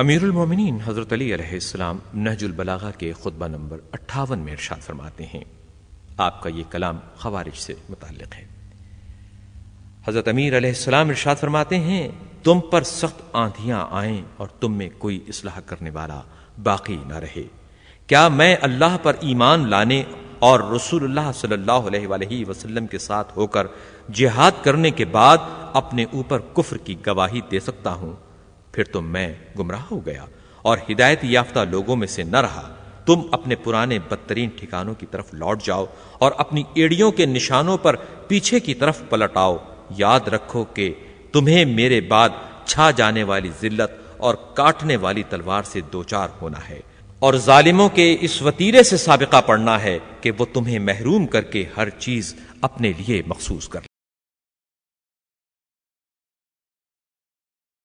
امیر المومنین حضرت علی علیہ السلام نہج البلاغہ کے خطبہ نمبر اٹھاون میں ارشاد فرماتے ہیں آپ کا یہ کلام خوارج سے متعلق ہے حضرت امیر علیہ السلام ارشاد فرماتے ہیں تم پر سخت آندھیاں آئیں اور تم میں کوئی اصلاح کرنے والا باقی نہ رہے کیا میں اللہ پر ایمان لانے اور رسول اللہ صلی اللہ علیہ وآلہ وسلم کے ساتھ ہو کر جہاد کرنے کے بعد اپنے اوپر کفر کی گواہی دے سکتا ہوں پھر تو میں گمراہ ہو گیا اور ہدایت یافتہ لوگوں میں سے نہ رہا تم اپنے پرانے بدترین ٹھکانوں کی طرف لوٹ جاؤ اور اپنی ایڑیوں کے نشانوں پر پیچھے کی طرف پلٹ آؤ یاد رکھو کہ تمہیں میرے بعد چھا جانے والی ذلت اور کاٹنے والی تلوار سے دوچار ہونا ہے اور ظالموں کے اس وطیرے سے سابقہ پڑنا ہے کہ وہ تمہیں محروم کر کے ہر چیز اپنے لیے مخصوص کر